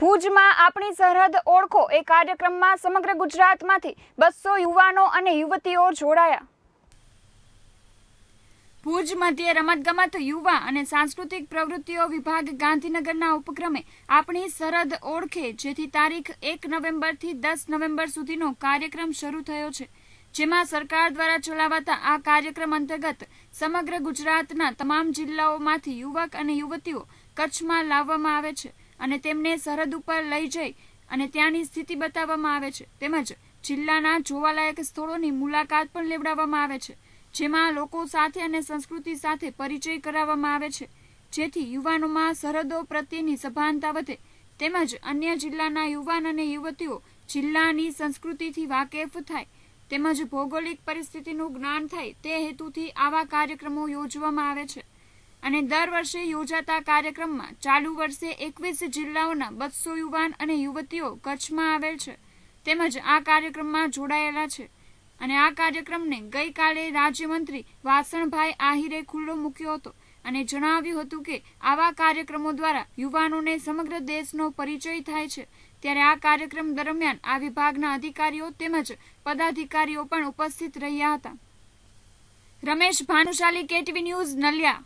ભુજમાં આપણી સરહદ ઓળખો એ કાર્યક્રમમાં સમગ્ર ગુજરાતમાંથી બસો યુવાનો અને યુવતીઓ જોડાયા ભુજ મધ્યે રમતગમત યુવા અને સાંસ્કૃતિક પ્રવૃત્તિઓ વિભાગ ગાંધીનગરના ઉપક્રમે આપણી સરહદ ઓળખે જેથી તારીખ એક નવેમ્બરથી દસ નવેમ્બર સુધીનો કાર્યક્રમ શરૂ થયો છે જેમાં સરકાર દ્વારા ચલાવાતા આ કાર્યક્રમ અંતર્ગત સમગ્ર ગુજરાતના તમામ જિલ્લાઓમાંથી યુવક અને યુવતીઓ કચ્છમાં લાવવામાં આવે છે અને તેમને સરહદ ઉપર લઈ જઈ અને ત્યાંની સ્થિતિ બતાવવામાં આવે છે તેમજ જિલ્લાના જોવાલાયક સ્થળોની મુલાકાત પણ લેવડાવવામાં આવે છે જેમાં લોકો સાથે અને સંસ્કૃતિ સાથે પરિચય કરાવવામાં આવે છે જેથી યુવાનોમાં સરહદો પ્રત્યેની સભાનતા વધે તેમજ અન્ય જિલ્લાના યુવાન અને યુવતીઓ જિલ્લાની સંસ્કૃતિથી વાકેફ થાય તેમજ ભૌગોલિક પરિસ્થિતિનું જ્ઞાન થાય તે હેતુથી આવા કાર્યક્રમો યોજવામાં આવે છે અને દર વર્ષે યોજાતા કાર્યક્રમમાં ચાલુ વર્ષે એકવીસ જિલ્લાઓના બસો યુવાન અને યુવતીઓ કચ્છમાં આવેલ છે તેમજ આ કાર્યક્રમમાં જોડાયેલા છે અને આ કાર્યક્રમને ગઈકાલે રાજ્યમંત્રી વાસણભાઈ આહિરે ખુલ્લો મૂક્યો હતો અને જણાવ્યું હતું કે આવા કાર્યક્રમો દ્વારા યુવાનોને સમગ્ર દેશનો પરિચય થાય છે ત્યારે આ કાર્યક્રમ દરમિયાન આ વિભાગના અધિકારીઓ તેમજ પદાધિકારીઓ પણ ઉપસ્થિત રહ્યા હતા રમેશ ભાનુશાલી કેટવી ન્યૂઝ નલિયા